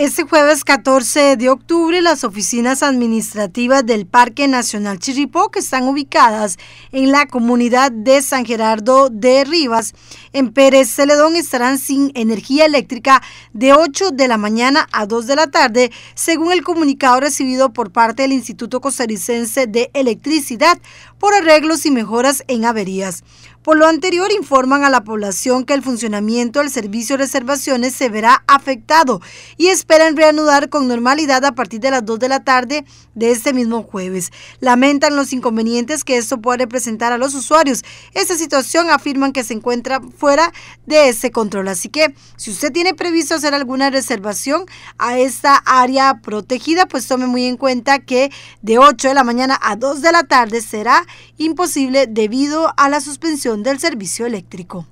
Este jueves 14 de octubre, las oficinas administrativas del Parque Nacional Chirripó, que están ubicadas en la comunidad de San Gerardo de Rivas, en Pérez Celedón, estarán sin energía eléctrica de 8 de la mañana a 2 de la tarde, según el comunicado recibido por parte del Instituto Costarricense de Electricidad por arreglos y mejoras en averías. Por lo anterior, informan a la población que el funcionamiento del servicio de reservaciones se verá afectado y es esperan reanudar con normalidad a partir de las 2 de la tarde de este mismo jueves. Lamentan los inconvenientes que esto puede presentar a los usuarios. Esta situación afirman que se encuentra fuera de ese control. Así que si usted tiene previsto hacer alguna reservación a esta área protegida, pues tome muy en cuenta que de 8 de la mañana a 2 de la tarde será imposible debido a la suspensión del servicio eléctrico.